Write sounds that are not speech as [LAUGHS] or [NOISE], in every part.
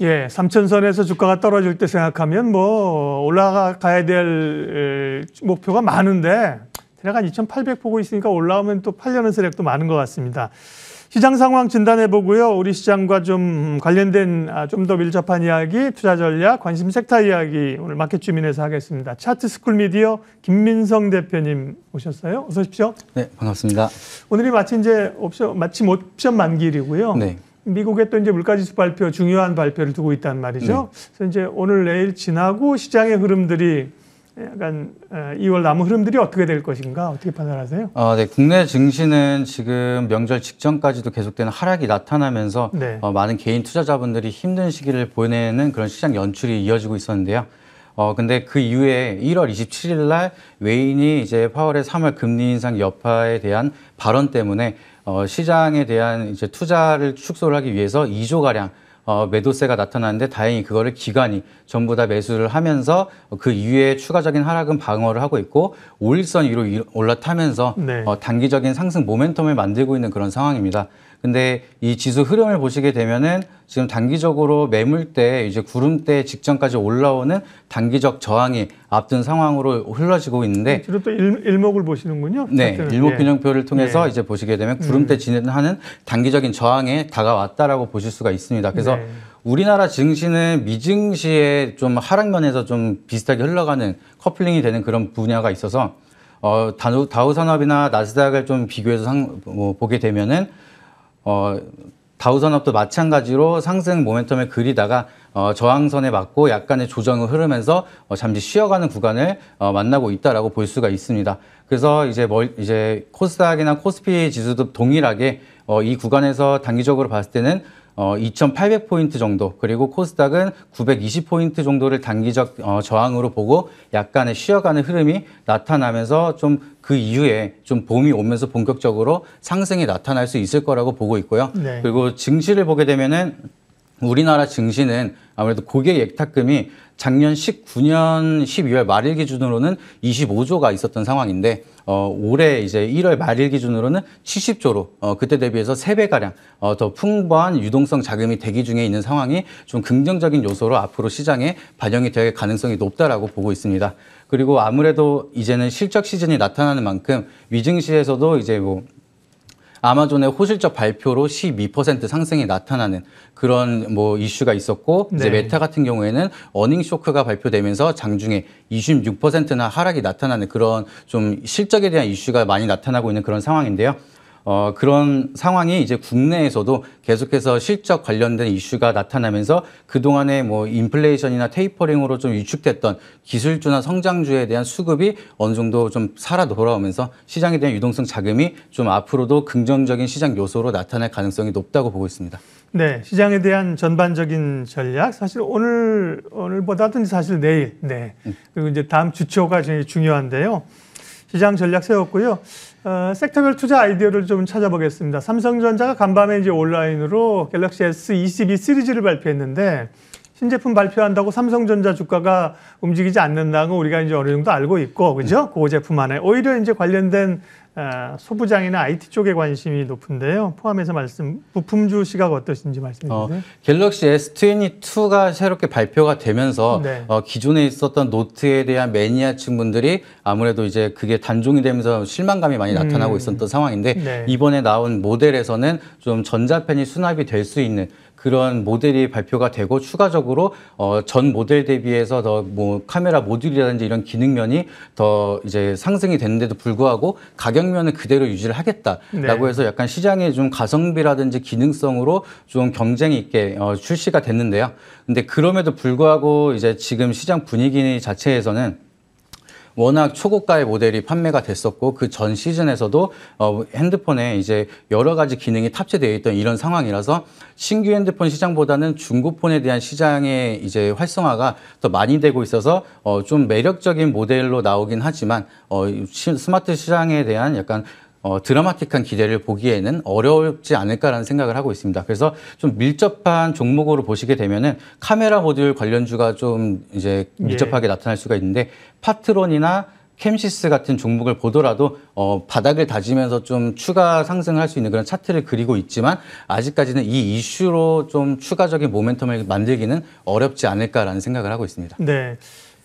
예, 삼천선에서 주가가 떨어질 때 생각하면 뭐 올라가야 될 목표가 많은데 대략 한2,800 보고 있으니까 올라오면 또 팔려는 세력도 많은 것 같습니다. 시장 상황 진단해 보고요. 우리 시장과 좀 관련된 아, 좀더 밀접한 이야기, 투자 전략, 관심 섹터 이야기 오늘 마켓 주민에서 하겠습니다. 차트 스쿨 미디어 김민성 대표님 오셨어요. 어서 오십시오. 네, 반갑습니다. 오늘이 마치 이제 옵션 마치 옵션 만기일이고요. 네. 미국의 또 이제 물가지수 발표 중요한 발표를 두고 있단 말이죠. 네. 그래서 이제 오늘 내일 지나고 시장의 흐름들이 약간 2월 남은 흐름들이 어떻게 될 것인가 어떻게 판단하세요? 아, 네. 국내 증시는 지금 명절 직전까지도 계속되는 하락이 나타나면서 네. 어, 많은 개인 투자자분들이 힘든 시기를 보내는 그런 시장 연출이 이어지고 있었는데요. 어, 근데 그 이후에 1월 27일 날 웨인이 이제 파월의 3월 금리 인상 여파에 대한 발언 때문에 어, 시장에 대한 이제 투자를 축소를 하기 위해서 2조가량 어, 매도세가 나타났는데 다행히 그거를 기관이 전부 다 매수를 하면서 그 이후에 추가적인 하락은 방어를 하고 있고 오일선 위로 올라타면서 네. 어, 단기적인 상승 모멘텀을 만들고 있는 그런 상황입니다. 근데 이 지수 흐름을 보시게 되면은 지금 단기적으로 매물때 이제 구름때 직전까지 올라오는 단기적 저항이 앞둔 상황으로 흘러지고 있는데 네, 주로 또 일, 목을 보시는군요. 네, 일목 예. 균형표를 통해서 네. 이제 보시게 되면 음. 구름대 진행하는 단기적인 저항에 다가왔다라고 보실 수가 있습니다. 그래서 네. 우리나라 증시는 미증시의 좀 하락면에서 좀 비슷하게 흘러가는 커플링이 되는 그런 분야가 있어서 어, 다우, 다우 산업이나 나스닥을 좀 비교해서 상, 뭐, 보게 되면은 어, 다우산업도 마찬가지로 상승 모멘텀을 그리다가 어, 저항선에 맞고 약간의 조정을 흐르면서 어, 잠시 쉬어가는 구간을 어, 만나고 있다라고 볼 수가 있습니다. 그래서 이제 멀, 이제 코스닥이나 코스피 지수도 동일하게 어, 이 구간에서 단기적으로 봤을 때는 어, 2,800포인트 정도 그리고 코스닥은 920포인트 정도를 단기적 어, 저항으로 보고 약간의 쉬어가는 흐름이 나타나면서 좀 그 이후에 좀 봄이 오면서 본격적으로 상승이 나타날 수 있을 거라고 보고 있고요. 네. 그리고 증시를 보게 되면은 우리나라 증시는 아무래도 고객 예탁금이 작년 19년 12월 말일 기준으로는 25조가 있었던 상황인데 어, 올해 이제 1월 말일 기준으로는 70조로 어, 그때 대비해서 3배가량 어, 더 풍부한 유동성 자금이 대기 중에 있는 상황이 좀 긍정적인 요소로 앞으로 시장에 반영이 될 가능성이 높다라고 보고 있습니다. 그리고 아무래도 이제는 실적 시즌이 나타나는 만큼 위증시에서도 이제 뭐 아마존의 호실적 발표로 12% 상승이 나타나는 그런 뭐 이슈가 있었고 네. 이제 메타 같은 경우에는 어닝 쇼크가 발표되면서 장중에 26%나 하락이 나타나는 그런 좀 실적에 대한 이슈가 많이 나타나고 있는 그런 상황인데요. 어, 그런 상황이 이제 국내에서도 계속해서 실적 관련된 이슈가 나타나면서 그동안에 뭐 인플레이션이나 테이퍼링으로 좀 위축됐던 기술주나 성장주에 대한 수급이 어느 정도 좀 살아 돌아오면서 시장에 대한 유동성 자금이 좀 앞으로도 긍정적인 시장 요소로 나타날 가능성이 높다고 보고 있습니다. 네, 시장에 대한 전반적인 전략 사실 오늘 오늘보다도 사실 내일 네 음. 그리고 이제 다음 주 초가 제일 중요한데요. 시장 전략 세웠고요. 어, 섹터별 투자 아이디어를 좀 찾아보겠습니다. 삼성전자가 간밤에 이제 온라인으로 갤럭시 S22 시리즈를 발표했는데 신제품 발표한다고 삼성전자 주가가 움직이지 않는다는 거 우리가 이제 어느 정도 알고 있고, 그죠? 네. 그 제품 안에. 오히려 이제 관련된 아, 소부장이나 IT 쪽에 관심이 높은데요. 포함해서 말씀, 부품주 시각 어떠신지 말씀해 어, 주세요. 어, 갤럭시 S22가 새롭게 발표가 되면서 네. 어, 기존에 있었던 노트에 대한 매니아층 분들이 아무래도 이제 그게 단종이 되면서 실망감이 많이 나타나고 음. 있었던 상황인데 네. 이번에 나온 모델에서는 좀 전자펜이 수납이 될 수 있는 그런 모델이 발표가 되고 추가적으로 어, 전 모델 대비해서 더뭐 카메라 모듈이라든지 이런 기능면이 더 이제 상승이 됐는데도 불구하고 가격 가격면을 그대로 유지를 하겠다라고 네. 해서 약간 시장의 좀 가성비라든지 기능성으로 좀 경쟁 있게 어, 출시가 됐는데요. 근데 그럼에도 불구하고 이제 지금 시장 분위기 자체에서는 워낙 초고가의 모델이 판매가 됐었고 그 전 시즌에서도 어, 핸드폰에 이제 여러 가지 기능이 탑재되어 있던 이런 상황이라서 신규 핸드폰 시장보다는 중고폰에 대한 시장의 이제 활성화가 더 많이 되고 있어서 어, 좀 매력적인 모델로 나오긴 하지만 어, 스마트 시장에 대한 약간 어, 드라마틱한 기대를 보기에는 어려지 않을까라는 생각을 하고 있습니다. 그래서 좀 밀접한 종목으로 보시게 되면은 카메라 모듈 관련주가 좀 이제 예. 밀접하게 예. 나타날 수가 있는데 파트론이나 캠시스 같은 종목을 보더라도 어, 바닥을 다지면서 좀 추가 상승할수 있는 그런 차트를 그리고 있지만 아직까지는 이 이슈로 좀 추가적인 모멘텀을 만들기는 어렵지 않을까라는 생각을 하고 있습니다. 네.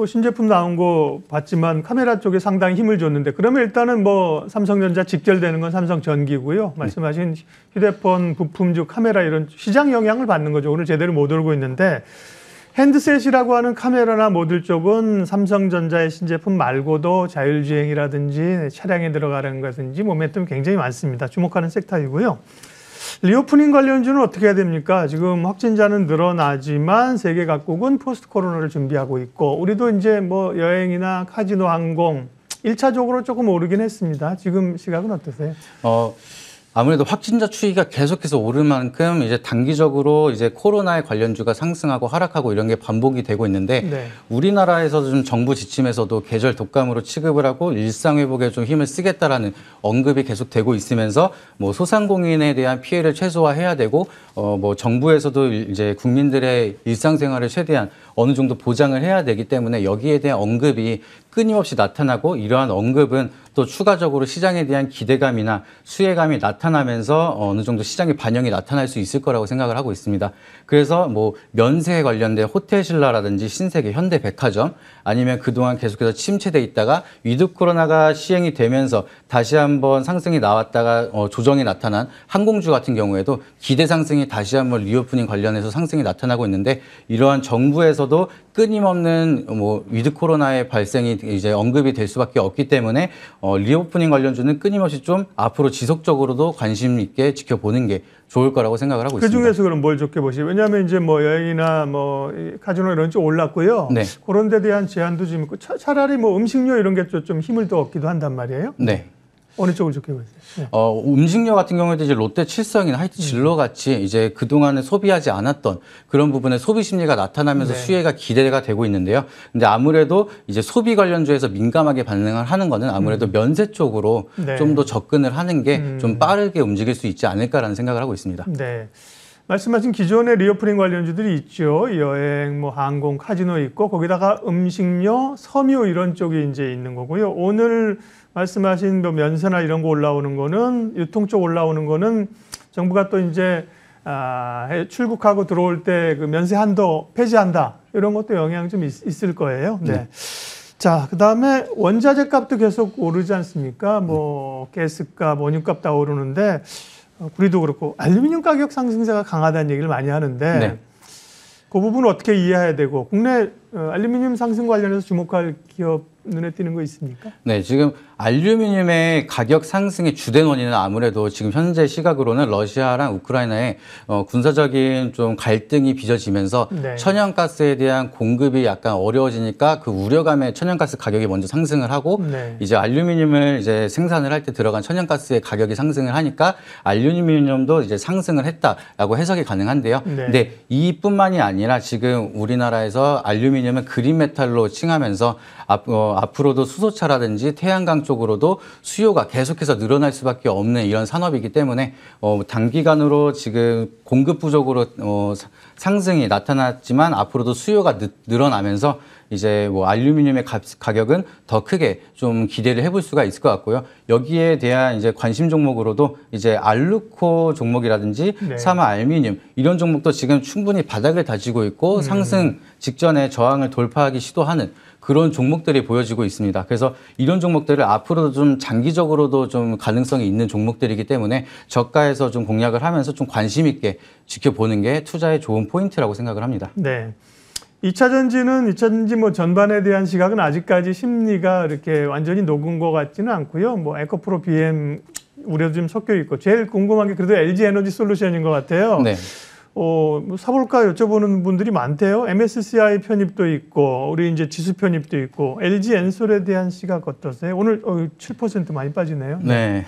뭐 신제품 나온 거 봤지만 카메라 쪽에 상당히 힘을 줬는데 그러면 일단은 뭐 삼성전자 직결되는 건 삼성 전기고요. 네. 말씀하신 휴대폰 부품주 카메라 이런 시장 영향을 받는 거죠. 오늘 제대로 못 오르고 있는데 핸드셋이라고 하는 카메라나 모듈 쪽은 삼성전자의 신제품 말고도 자율주행이라든지 차량에 들어가는 것든지 모멘텀이 굉장히 많습니다. 주목하는 섹터이고요. 리오프닝 관련주는 어떻게 해야 됩니까? 지금 확진자는 늘어나지만 세계 각국은 포스트 코로나를 준비하고 있고 우리도 이제 뭐 여행이나 카지노 항공 일차적으로 조금 오르긴 했습니다. 지금 시각은 어떠세요? 어, 아무래도 확진자 추이가 계속해서 오를 만큼 이제 단기적으로 이제 코로나에 관련주가 상승하고 하락하고 이런 게 반복이 되고 있는데 네. 우리나라에서도 좀 정부 지침에서도 계절 독감으로 취급을 하고 일상 회복에 좀 힘을 쓰겠다라는 언급이 계속 되고 있으면서 뭐 소상공인에 대한 피해를 최소화해야 되고 어 뭐 정부에서도 이제 국민들의 일상생활을 최대한 어느 정도 보장을 해야 되기 때문에 여기에 대한 언급이 끊임없이 나타나고 이러한 언급은 또 추가적으로 시장에 대한 기대감이나 수혜감이 나타나면서 어느 정도 시장의 반영이 나타날 수 있을 거라고 생각을 하고 있습니다. 그래서 뭐 면세에 관련된 호텔신라라든지 신세계 현대백화점 아니면 그동안 계속해서 침체돼 있다가 위드 코로나가 시행이 되면서 다시 한번 상승이 나왔다가 어, 조정이 나타난 항공주 같은 경우에도 기대 상승이 다시 한번 리오프닝 관련해서 상승이 나타나고 있는데 이러한 정부에서도 끊임없는 뭐 위드 코로나의 발생이 이제 언급이 될 수밖에 없기 때문에 어, 리오프닝 관련주는 끊임없이 좀 앞으로 지속적으로도 관심 있게 지켜보는 게 좋을 거라고 생각을 하고 그 있습니다. 그중에서 그럼 뭘 적게 보시? 왜냐하면 이제 뭐 여행이나 뭐 카지노 이런 쪽 올랐고요. 네. 그런 데 대한 제한도 좀 있고 차, 라리뭐 음식료 이런 게 좀 힘을 더 얻기도 한단 말이에요. 네. 어느 쪽을 좋게 보세요? 네. 어, 음식료 같은 경우에도 이제 롯데 칠성이나 하여튼 음. 진로 같이 이제 그동안에 소비하지 않았던 그런 부분에 소비 심리가 나타나면서 네. 수혜가 기대가 되고 있는데요. 근데 아무래도 이제 소비 관련주에서 민감하게 반응을 하는 거는 아무래도 음. 면세 쪽으로 네. 좀더 접근을 하는 게좀 음. 빠르게 움직일 수 있지 않을까라는 생각을 하고 있습니다. 네. 말씀하신 기존의 리오프링 관련주들이 있죠. 여행, 뭐 항공, 카지노 있고 거기다가 음식료, 섬유 이런 쪽이 이제 있는 거고요. 오늘 말씀하신 뭐 면세나 이런 거 올라오는 거는 유통 쪽 올라오는 거는 정부가 또 이제 아, 출국하고 들어올 때그 면세 한도 폐지한다 이런 것도 영향 좀 있, 을 거예요. 네. 네. 자, 그 다음에 원자재 값도 계속 오르지 않습니까? 뭐, 네. 가스값, 원유값 다 오르는데, 우리도 어, 그렇고 알루미늄 가격 상승세가 강하다는 얘기를 많이 하는데 네. 그 부분 을 어떻게 이해해야 되고 국내 어, 알루미늄 상승 관련해서 주목할 기업 눈에 띄는 거 있습니까? 네, 지금 알루미늄의 가격 상승의 주된 원인은 아무래도 지금 현재 시각으로는 러시아랑 우크라이나의 어, 군사적인 좀 갈등이 빚어지면서 네. 천연가스에 대한 공급이 약간 어려워지니까 그 우려감에 천연가스 가격이 먼저 상승을 하고 네. 이제 알루미늄을 이제 생산을 할 때 들어간 천연가스의 가격이 상승을 하니까 알루미늄도 이제 상승을 했다라고 해석이 가능한데요. 네. 근데 이뿐만이 아니라 지금 우리나라에서 알루미늄 알루미을 그린 메탈로 칭하면서 앞, 어, 앞으로도 수소차라든지 태양광 쪽으로도 수요가 계속해서 늘어날 수밖에 없는 이런 산업이기 때문에 어, 단기간으로 지금 공급 부족으로 어, 상승이 나타났지만 앞으로도 수요가 느, 늘어나면서 이제 뭐 알루미늄의 가격은 더 크게 좀 기대를 해볼 수가 있을 것 같고요. 여기에 대한 이제 관심 종목으로도 이제 알루코 종목이라든지 네. 사마 알미늄 이런 종목도 지금 충분히 바닥을 다지고 있고 음. 상승 직전에 저항을 돌파하기 시도하는 그런 종목들이 보여지고 있습니다. 그래서 이런 종목들을 앞으로도 좀 장기적으로도 좀 가능성이 있는 종목들이기 때문에 저가에서 좀 공략을 하면서 좀 관심 있게 지켜보는 게 투자의 좋은 포인트라고 생각을 합니다. 네. 2차 전지는 2차 전지 뭐 전반에 대한 시각은 아직까지 심리가 이렇게 완전히 녹은 것 같지는 않고요. 뭐 에코프로 BM 우려도 좀 섞여 있고 제일 궁금한 게 그래도 LG 에너지 솔루션인 것 같아요. 네. 어, 뭐 사볼까 여쭤보는 분들이 많대요. MSCI 편입도 있고, 우리 이제 지수 편입도 있고, LG 엔솔에 대한 시각 어떠세요? 오늘 어, 7% 많이 빠지네요. 네.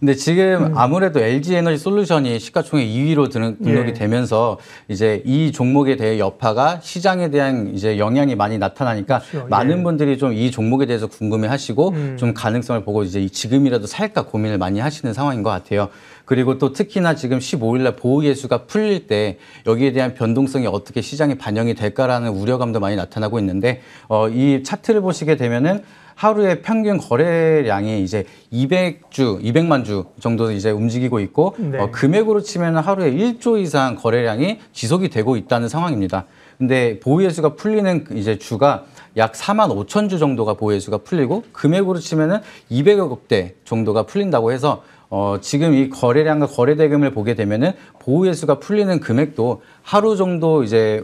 근데 지금 음. 아무래도 LG 에너지 솔루션이 시가총액 2위로 등록이 예. 되면서 이제 이 종목에 대해 여파가 시장에 대한 이제 영향이 많이 나타나니까 그렇죠. 예. 많은 예. 분들이 좀 이 종목에 대해서 궁금해 하시고 음. 좀 가능성을 보고 이제 지금이라도 살까 고민을 많이 하시는 상황인 것 같아요. 그리고 또 특히나 지금 15일 날 보호 예수가 풀릴 때 있는데 여기에 대한 변동성이 어떻게 시장에 반영이 될까라는 우려감도 많이 나타나고 있는데 어, 이 차트를 보시게 되면은 하루에 평균 거래량이 이제 200주, 200만 주 정도 이제 움직이고 있고 네. 어, 금액으로 치면 하루에 1조 이상 거래량이 지속이 되고 있다는 상황입니다. 근데 보유예수가 풀리는 이제 주가 약 4만 5천 주 정도가 보유예수가 풀리고 금액으로 치면은 200억 대 정도가 풀린다고 해서 어, 지금 이 거래량과 거래대금을 보게 되면은 보호예수가 풀리는 금액도 하루 정도 이제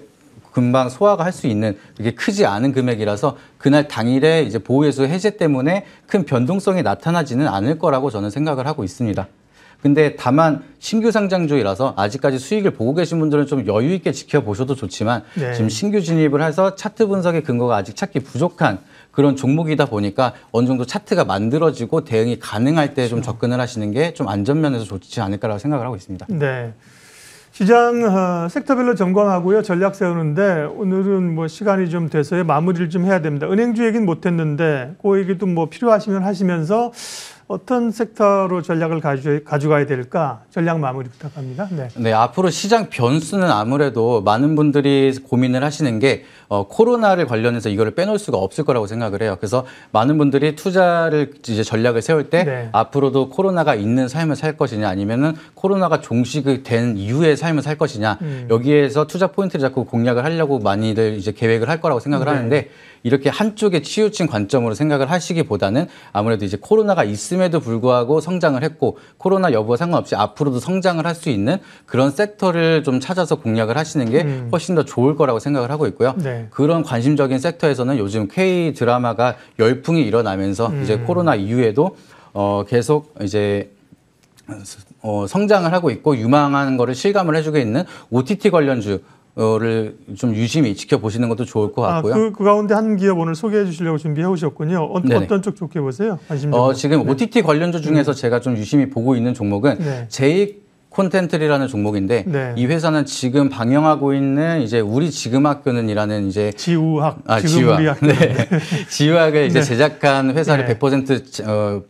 금방 소화가 할 수 있는 그게 크지 않은 금액이라서 그날 당일에 이제 보호예수 해제 때문에 큰 변동성이 나타나지는 않을 거라고 저는 생각을 하고 있습니다. 근데 다만 신규 상장주이라서 아직까지 수익을 보고 계신 분들은 좀 여유 있게 지켜보셔도 좋지만 네. 지금 신규 진입을 해서 차트 분석의 근거가 아직 찾기 부족한 그런 종목이다 보니까 어느 정도 차트가 만들어지고 대응이 가능할 때좀 그렇죠. 접근을 하시는 게 좀 안전면에서 좋지 않을까라고 생각을 하고 있습니다. 네. 시장 어, 섹터별로 점검하고요. 전략 세우는데 오늘은 뭐 시간이 좀 돼서 마무리를 좀 해야 됩니다. 은행주 얘기는 못했는데 그 얘기도 뭐 필요하시면 하시면서 어떤 섹터로 전략을 가져, 가야 될까? 전략 마무리 부탁합니다. 네. 네, 앞으로 시장 변수는 아무래도 많은 분들이 고민을 하시는 게 어, 코로나를 관련해서 이거를 빼놓을 수가 없을 거라고 생각을 해요. 그래서 많은 분들이 투자를 이제 전략을 세울 때 네. 앞으로도 코로나가 있는 삶을 살 것이냐 아니면은 코로나가 종식이 된 이후의 삶을 살 것이냐 음. 여기에서 투자 포인트를 잡고 공략을 하려고 많이들 이제 계획을 할 거라고 생각을 네. 하는데 이렇게 한쪽에 치우친 관점으로 생각을 하시기보다는 아무래도 이제 코로나가 있을 있음에도 불구하고 성장을 했고 코로나 여부와 상관없이 앞으로도 성장을 할 수 있는 그런 섹터를 좀 찾아서 공략을 하시는 게 음. 훨씬 더 좋을 거라고 생각을 하고 있고요. 네. 그런 관심적인 섹터에서는 요즘 K 드라마가 열풍이 일어나면서 음. 이제 코로나 이후에도 어 계속 이제 어 성장을 하고 있고 유망한 거를 실감을 해주고 있는 OTT 관련주 어 를좀 유심히 지켜보시는 것도 좋을 것 아, 같고요. 아, 그, 그, 가운데 한 기업 오늘 소개해 주시려고 준비해 오셨군요. 어, 떤쪽 좋게 보세요? 관심 어, 지금 네. OTT 관련주 음. 중에서 음. 제가 좀 유심히 보고 있는 종목은 네. 제 콘텐츠라는 종목인데 네. 이 회사는 지금 방영하고 있는 이제 우리 지금 학교는이라는 이제 지우학 아, 지금 지우학. 우리 학교 네. [LAUGHS] 지우학을 이제 네. 제작한 회사를 100% 어,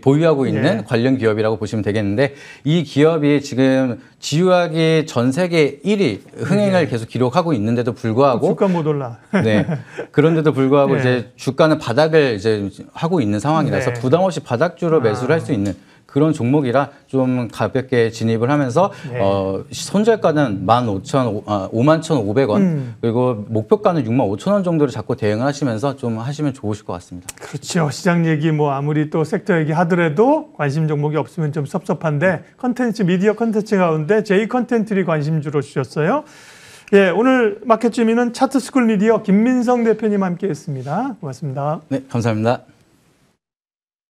보유하고 네. 있는 예. 관련 기업이라고 보시면 되겠는데 이 기업이 지금 지유학이전 세계 1위 흥행을 예. 계속 기록하고 있는데도 불구하고 주가 못 올라. 네. 그런데도 불구하고 예. [LAUGHS] 이제 주가는 바닥을 이제 하고 있는 상황이라서 네. 부담 없이 바닥주로 매수를 아. 할수 있는 그런 종목이라 좀 가볍게 진입을 하면서 네. 어, 손절가는 15,000, 51,500원 아, 음. 그리고 목표가는 65,000원 정도를 잡고 대응을 하시면서 좀 하시면 좋으실 것 같습니다. 그렇죠. 시장 얘기 뭐 아무리 또 섹터 얘기 하더라도 관심 종목이 없으면 좀 섭섭한데 컨텐츠, 미디어 컨텐츠 가운데 J 컨텐츠리 관심주로 주셨어요. 예, 오늘 마켓 주민은 차트스쿨 미디어 김민성 대표님 함께했습니다. 고맙습니다. 네, 감사합니다.